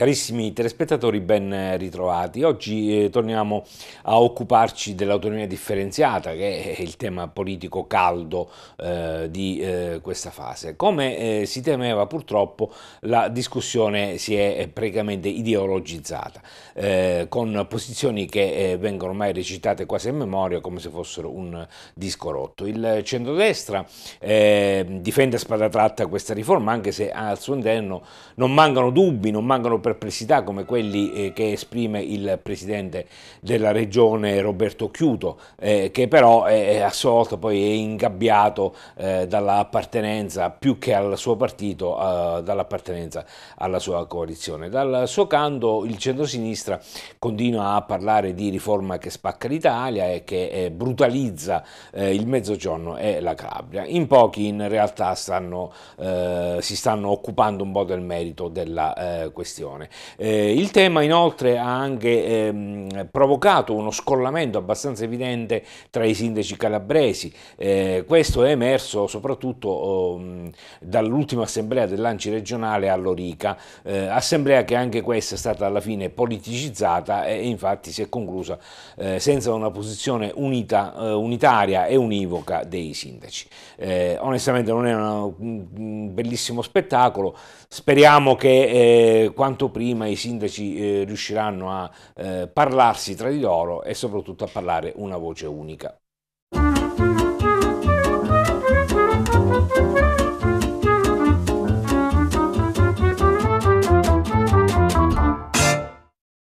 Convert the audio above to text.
Carissimi telespettatori, ben ritrovati. Oggi eh, torniamo a occuparci dell'autonomia differenziata, che è il tema politico caldo eh, di eh, questa fase. Come eh, si temeva purtroppo, la discussione si è eh, praticamente ideologizzata, con posizioni che vengono ormai recitate quasi a memoria come se fossero un disco rotto. Il centrodestra difende a spada tratta questa riforma, anche se al suo interno non mancano dubbi, non mancano per perplessità come quelli eh, che esprime il presidente della regione Roberto Chiuto, eh, che però è eh, assolto, sua poi è ingabbiato dall'appartenenza più che al suo partito, dall'appartenenza alla sua coalizione. Dal suo canto il centrosinistra continua a parlare di riforma che spacca l'Italia e che brutalizza il Mezzogiorno e la Calabria. In pochi in realtà stanno, eh, si stanno occupando un po' del merito della eh, questione situazione. Eh, il tema inoltre ha anche ehm, provocato uno scollamento abbastanza evidente tra i sindaci calabresi, eh, questo è emerso soprattutto oh, dall'ultima assemblea dell'Anci regionale a Lorica, eh, assemblea che anche questa è stata alla fine politicizzata e, infatti si è conclusa eh, senza una posizione unita, eh, unitaria e univoca dei sindaci. Eh, onestamente non è una, un bellissimo spettacolo, speriamo che quanto prima i sindaci eh, riusciranno a eh, parlarsi tra di loro e soprattutto a parlare una voce unica.